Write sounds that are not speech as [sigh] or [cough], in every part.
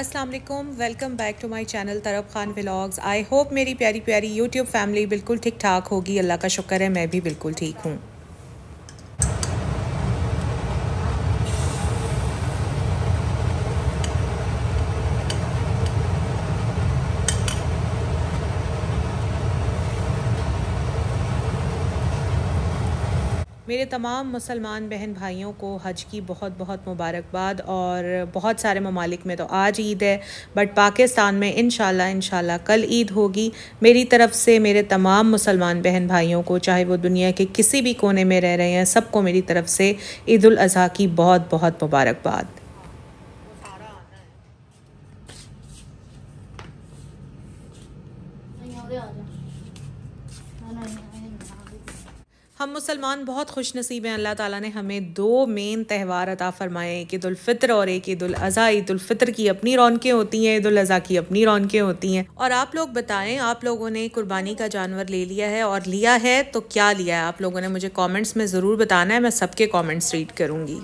अस्सलाम वालेकुम welcome back to my channel Tarab Khan vlogs I hope मेरी प्यारी प्यारी यूट्यूब फैमिली बिल्कुल ठीक ठाक होगी अल्लाह का शुक्र है मैं भी बिल्कुल ठीक हूँ मेरे तमाम मुसलमान बहन भाइयों को हज की बहुत बहुत मुबारकबाद और बहुत सारे ममालिक में तो आज ईद है बट पाकिस्तान में इन शाह कल ईद होगी मेरी तरफ से मेरे तमाम मुसलमान बहन भाइयों को चाहे वो दुनिया के किसी भी कोने में रह रहे हैं सबको मेरी तरफ से ईद अज़ी की बहुत बहुत मुबारकबाद बहुत खुश नसीब है अल्लाह ताला ने हमें दो मेन त्यौहार अता फ़रमाए एक ईद उलफ़ितर और एक ईद अज़ी ईद उलफ़ितर की अपनी रौनकें होती हैं ईद अज़ी की अपनी रौनकें होती हैं और आप लोग बताएं आप लोगों ने कुर्बानी का जानवर ले लिया है और लिया है तो क्या लिया है आप लोगों ने मुझे कॉमेंट्स में ज़रूर बताना है मैं सबके कॉमेंट्स रीड करूँगी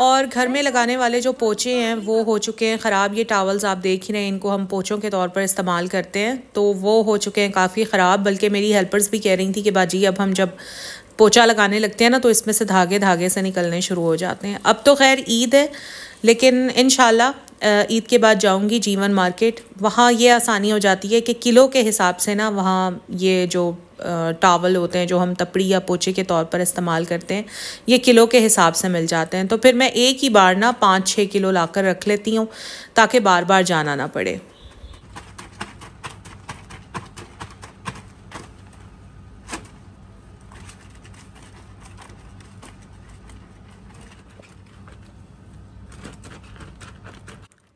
और घर में लगाने वाले जो पोचे हैं वो हो चुके हैं ख़राब ये टावल्स आप देख ही रहे हैं इनको हम पोचों के तौर पर इस्तेमाल करते हैं तो वो हो चुके हैं काफ़ी ख़राब बल्कि मेरी हेल्पर्स भी कह रही थी कि बाजी अब हम जब पोचा लगाने लगते हैं ना तो इसमें से धागे धागे से निकलने शुरू हो जाते हैं अब तो खैर ईद है लेकिन इन ईद के बाद जाऊंगी जीवन मार्केट वहाँ ये आसानी हो जाती है कि किलो के हिसाब से ना वहाँ ये जो टावल होते हैं जो हम तपड़ी या पोचे के तौर पर इस्तेमाल करते हैं ये किलो के हिसाब से मिल जाते हैं तो फिर मैं एक ही बार ना पाँच छः किलो लाकर रख लेती हूँ ताकि बार बार जाना ना पड़े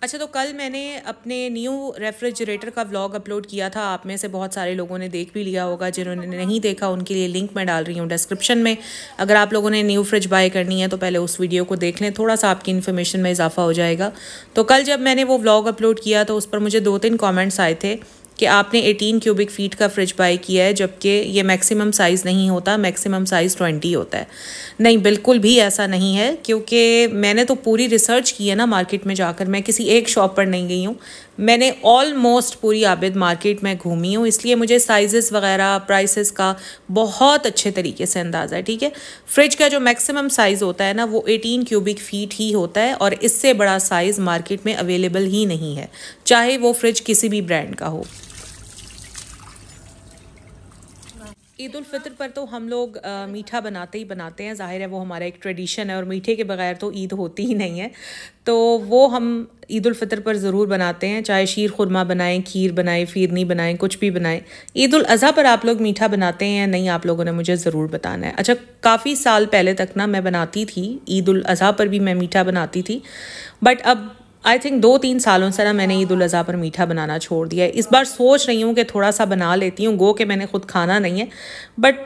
अच्छा तो कल मैंने अपने न्यू रेफ्रिजरेटर का व्लॉग अपलोड किया था आप में से बहुत सारे लोगों ने देख भी लिया होगा जिन्होंने नहीं देखा उनके लिए लिंक मैं डाल रही हूँ डिस्क्रिप्शन में अगर आप लोगों ने न्यू फ्रिज बाय करनी है तो पहले उस वीडियो को देख लें थोड़ा सा आपकी इन्फॉर्मेशन में इजाफा हो जाएगा तो कल जब मैंने वो व्लॉग अपलोड किया तो उस पर मुझे दो तीन कॉमेंट्स आए थे कि आपने 18 क्यूबिक फीट का फ्रिज बाई किया है जबकि ये मैक्सिमम साइज़ नहीं होता मैक्सिमम साइज़ 20 होता है नहीं बिल्कुल भी ऐसा नहीं है क्योंकि मैंने तो पूरी रिसर्च की है ना मार्केट में जाकर मैं किसी एक शॉप पर नहीं गई हूँ मैंने ऑलमोस्ट पूरी आबिद मार्केट में घूमी हूँ इसलिए मुझे साइज़ वगैरह प्राइसेस का बहुत अच्छे तरीके से अंदाज़ा है ठीक है फ्रिज का जो मैक्सिमम साइज़ होता है ना वो 18 क्यूबिक फीट ही होता है और इससे बड़ा साइज़ मार्केट में अवेलेबल ही नहीं है चाहे वो फ्रिज किसी भी ब्रांड का हो ईद उल फितर पर तो हम लोग आ, मीठा बनाते ही बनाते हैं ज़ाहिर है वो हमारा एक ट्रेडिशन है और मीठे के बगैर तो ईद होती ही नहीं है तो वो हम ईद उल फितर पर ज़रूर बनाते हैं चाहे शीर खुरमा बनाएं खीर बनाएं फिरनी बनाएं कुछ भी बनाएं ईद उल अज़ा पर आप लोग मीठा बनाते हैं या नहीं आप लोगों ने मुझे ज़रूर बताना है अच्छा काफ़ी साल पहले तक ना मैं बनाती थी ईद उल अज़ा पर भी मैं मीठा बनाती थी बट अब आई थिंक दो तीन सालों से ना मैंने ईद उज़ा पर मीठा बनाना छोड़ दिया है इस बार सोच रही हूँ कि थोड़ा सा बना लेती हूँ गो कि मैंने खुद खाना नहीं है बट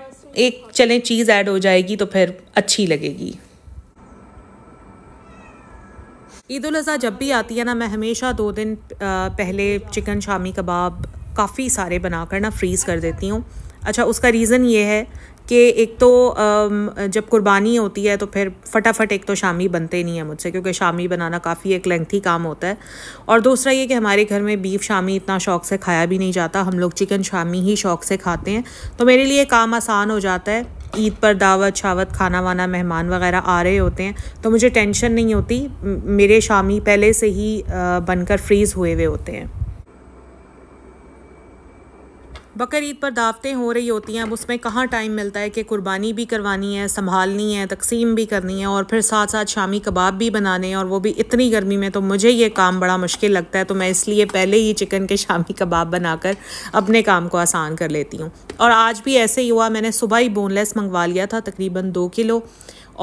एक चलें चीज़ ऐड हो जाएगी तो फिर अच्छी लगेगी ईद उज़ा जब भी आती है ना मैं हमेशा दो दिन पहले चिकन शामी कबाब काफ़ी सारे बनाकर ना फ्रीज़ कर देती हूँ अच्छा उसका रीज़न ये है कि एक तो जब कुर्बानी होती है तो फिर फटाफट एक तो शामी बनते नहीं है मुझसे क्योंकि शामी बनाना काफ़ी एक लेंथी काम होता है और दूसरा ये कि हमारे घर में बीफ शामी इतना शौक़ से खाया भी नहीं जाता हम लोग चिकन शामी ही शौक़ से खाते हैं तो मेरे लिए काम आसान हो जाता है ईद पर दावत शावत खाना वाना मेहमान वगैरह आ रहे होते हैं तो मुझे टेंशन नहीं होती मेरे शामी पहले से ही बनकर फ्रीज़ हुए हुए होते हैं बकर ईद पर दावतें हो रही होती हैं अब उसमें कहाँ टाइम मिलता है कि कुर्बानी भी करवानी है संभालनी है तकसीम भी करनी है और फिर साथ साथ शामी कबाब भी बनाने हैं और वो भी इतनी गर्मी में तो मुझे ये काम बड़ा मुश्किल लगता है तो मैं इसलिए पहले ही चिकन के शामी कबाब बनाकर अपने काम को आसान कर लेती हूँ और आज भी ऐसे ही हुआ मैंने सुबह ही बोनलेस मंगवा लिया था तकरीबन दो किलो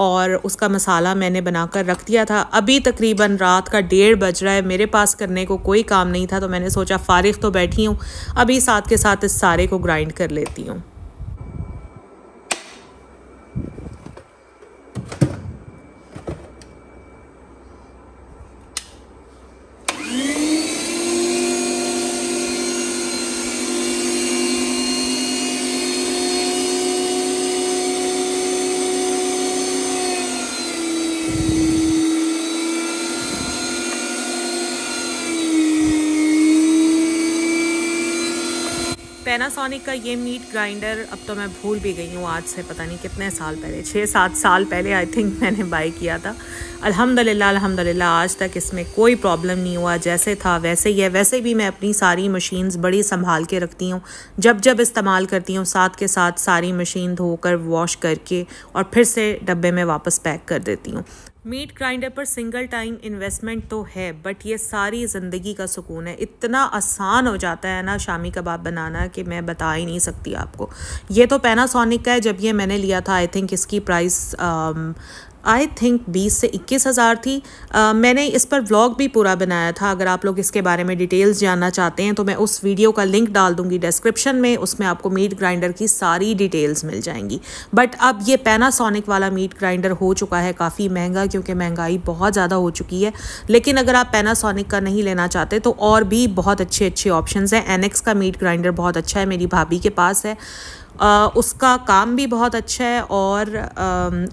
और उसका मसाला मैंने बनाकर रख दिया था अभी तकरीबन रात का डेढ़ बज रहा है मेरे पास करने को कोई काम नहीं था तो मैंने सोचा फ़ारिग तो बैठी हूँ अभी साथ के साथ इस सारे को ग्राइंड कर लेती हूँ पैनासोनिक का ये मीट ग्राइंडर अब तो मैं भूल भी गई हूँ आज से पता नहीं कितने साल पहले छः सात साल पहले आई थिंक [laughs] मैंने बाई किया था अल्हम्दुलिल्लाह अल्हम्दुलिल्लाह आज तक इसमें कोई प्रॉब्लम नहीं हुआ जैसे था वैसे ही है वैसे भी मैं अपनी सारी मशीन्स बड़ी संभाल के रखती हूँ जब जब इस्तेमाल करती हूँ साथ के साथ सारी मशीन धोकर वॉश करके और फिर से डब्बे में वापस पैक कर देती हूँ मीट ग्राइंडर पर सिंगल टाइम इन्वेस्टमेंट तो है बट ये सारी ज़िंदगी का सुकून है इतना आसान हो जाता है ना शामी कबाब बनाना कि मैं बता ही नहीं सकती आपको ये तो पैनासोनिक का है जब ये मैंने लिया था आई थिंक इसकी प्राइस आई थिंक 20 से इक्कीस हज़ार थी uh, मैंने इस पर व्लॉग भी पूरा बनाया था अगर आप लोग इसके बारे में डिटेल्स जानना चाहते हैं तो मैं उस वीडियो का लिंक डाल दूंगी डिस्क्रिप्शन में उसमें आपको मीट ग्राइंडर की सारी डिटेल्स मिल जाएंगी बट अब ये पैनासोनिक वाला मीट ग्राइंडर हो चुका है काफ़ी महंगा क्योंकि महंगाई बहुत ज़्यादा हो चुकी है लेकिन अगर आप पैनासोनिक का नहीं लेना चाहते तो और भी बहुत अच्छे अच्छे ऑप्शन हैं एनएक्स का मीट ग्राइंडर बहुत अच्छा है मेरी भाभी के पास है उसका काम भी बहुत अच्छा है और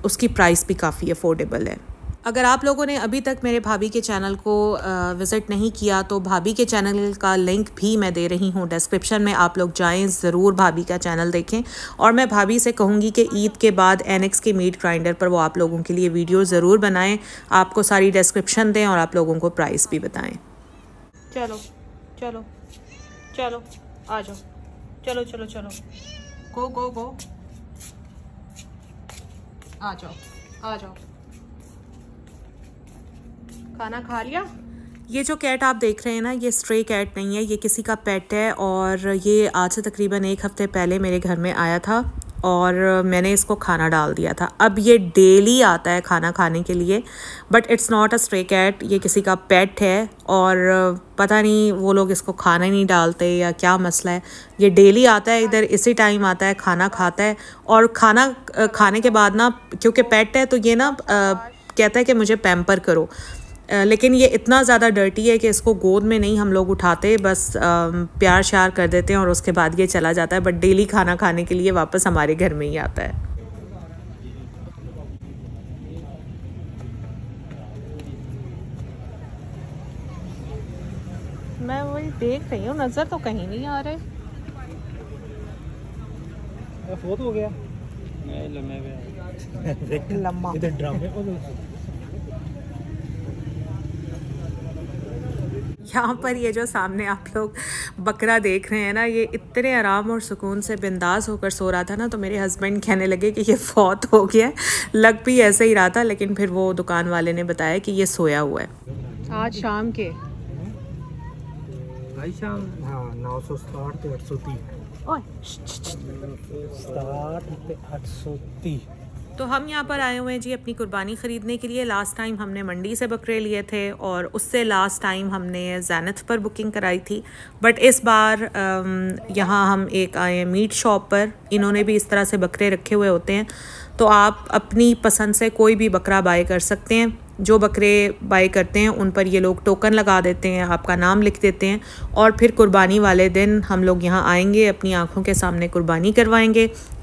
उसकी प्राइस भी काफ़ी अफोर्डेबल है अगर आप लोगों ने अभी तक मेरे भाभी के चैनल को विज़िट नहीं किया तो भाभी के चैनल का लिंक भी मैं दे रही हूँ डिस्क्रिप्शन में आप लोग जाएं ज़रूर भाभी का चैनल देखें और मैं भाभी से कहूँगी कि ईद के बाद एनएक्स के मीट ग्राइंडर पर वो आप लोगों के लिए वीडियो ज़रूर बनाएं आपको सारी डिस्क्रिप्शन दें और आप लोगों को प्राइस भी बताएँ चलो चलो चलो आ जाओ चलो चलो चलो गो गो गो आ जाओ आ जाओ खाना खा लिया ये जो कैट आप देख रहे हैं ना ये स्ट्रे कैट नहीं है ये किसी का पेट है और ये आज से तकरीबन एक हफ्ते पहले मेरे घर में आया था और मैंने इसको खाना डाल दिया था अब ये डेली आता है खाना खाने के लिए but it's not a stray cat ये किसी का पेट है और पता नहीं वो लोग इसको खाना ही नहीं डालते या क्या मसला है ये डेली आता है इधर इसी टाइम आता है खाना खाता है और खाना खाने के बाद ना क्योंकि पेट है तो ये ना आ, कहता है कि मुझे पैम्पर करो लेकिन ये इतना ज़्यादा डर्टी है कि इसको गोद में नहीं हम लोग उठाते बस प्यार श्यार कर देते हैं और उसके बाद ये चला जाता है बट डेली खाना खाने के लिए वापस हमारे घर में ही आता है मैं वही देख रही हूँ नज़र तो कहीं नहीं आ रहे हो गया लम्बा यहाँ पर ये जो सामने आप लोग बकरा देख रहे हैं ना ये इतने आराम और सुकून से बिंदास होकर सो रहा था ना तो मेरे हस्बैंड कहने लगे कि ये फौत हो गया लग भी ऐसे ही रहा था लेकिन फिर वो दुकान वाले ने बताया कि ये सोया हुआ है आज शाम के भाई शाम हाँ नौ सौ साठ तो आठ सौ तीन तो हम यहाँ पर आए हुए हैं जी अपनी कुर्बानी ख़रीदने के लिए लास्ट टाइम हमने मंडी से बकरे लिए थे और उससे लास्ट टाइम हमने जैनथ पर बुकिंग कराई थी बट इस बार um, यहाँ हम एक आए हैं मीट शॉप पर इन्होंने भी इस तरह से बकरे रखे हुए होते हैं तो आप अपनी पसंद से कोई भी बकरा बाय कर सकते हैं जो बकरे बाय करते हैं उन पर ये लोग टोकन लगा देते हैं आपका नाम लिख देते हैं और फिर कुर्बानी वाले दिन हम लोग यहाँ आएंगे अपनी आँखों के सामने कुर्बानी करवाएंगे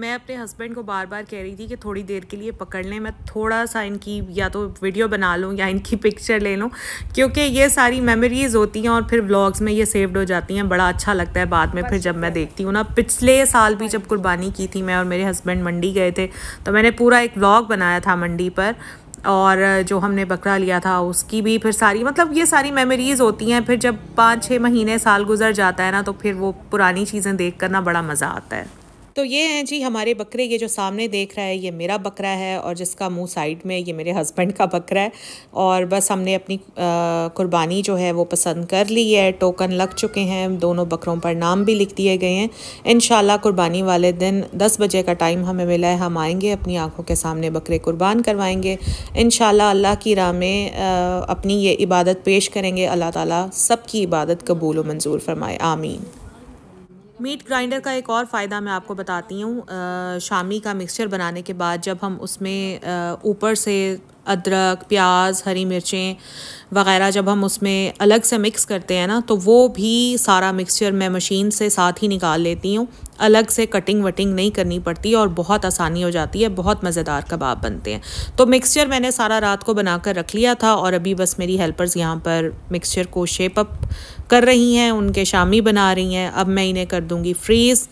मैं अपने हस्बैंड को बार बार कह रही थी कि थोड़ी देर के लिए पकड़ लें मैं थोड़ा सा इनकी या तो वीडियो बना लूँ या इनकी पिक्चर [laughs] ले लूँ क्योंकि ये सारी मेमोरीज़ होती हैं और फिर व्लॉग्स में ये सेव्ड हो जाती हैं बड़ा अच्छा लगता है बाद में फिर जब मैं देखती हूँ ना पिछले साल भी जब कुर्बानी की थी मैं और मेरे हस्बैंड मंडी गए थे तो मैंने पूरा एक व्लॉग बनाया था मंडी पर और जो हमने बकरा लिया था उसकी भी फिर सारी मतलब ये सारी मेमोरीज़ होती हैं फिर जब पाँच छः महीने साल गुजर जाता है ना तो फिर वो पुरानी चीज़ें देख कर ना बड़ा मज़ा आता है तो ये हैं जी हमारे बकरे ये जो सामने देख रहा है ये मेरा बकरा है और जिसका मुंह साइड में ये मेरे हस्बैंड का बकरा है और बस हमने अपनी कुर्बानी जो है वो पसंद कर ली है टोकन लग चुके हैं दोनों बकरों पर नाम भी लिख दिए गए हैं इन कुर्बानी वाले दिन दस बजे का टाइम हमें मिला है हम आएँगे अपनी आँखों के सामने बकरे कुर्बान करवाएँगे इन अल्लाह की राह में अपनी ये इबादत पेश करेंगे अल्लाह ताली सब की इबादत कबूल मंजूर फरमाए आमीन मीट ग्राइंडर का एक और फ़ायदा मैं आपको बताती हूँ शामी का मिक्सचर बनाने के बाद जब हम उसमें ऊपर से अदरक प्याज हरी मिर्चें वगैरह जब हम उसमें अलग से मिक्स करते हैं ना तो वो भी सारा मिक्सचर मैं मशीन से साथ ही निकाल लेती हूँ अलग से कटिंग वटिंग नहीं करनी पड़ती और बहुत आसानी हो जाती है बहुत मज़ेदार कबाब बनते हैं तो मिक्सचर मैंने सारा रात को बनाकर रख लिया था और अभी बस मेरी हेल्पर्स यहाँ पर मिक्सचर को शेप अप कर रही हैं उनके शामी बना रही हैं अब मैं इन्हें कर दूँगी फ्रीज़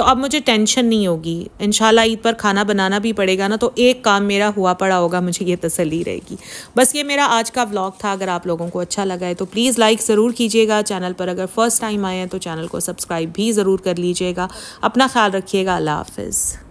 तो अब मुझे टेंशन नहीं होगी इन ईद पर खाना बनाना भी पड़ेगा ना तो एक काम मेरा हुआ पड़ा होगा मुझे ये तसली रहेगी बस ये मेरा आज का व्लॉग था अगर आप लोगों को अच्छा लगा है तो प्लीज़ लाइक ज़रूर कीजिएगा चैनल पर अगर फ़र्स्ट टाइम आए हैं तो चैनल को सब्सक्राइब भी ज़रूर कर लीजिएगा अपना ख्याल रखिएगा अल्लाह हाफिज़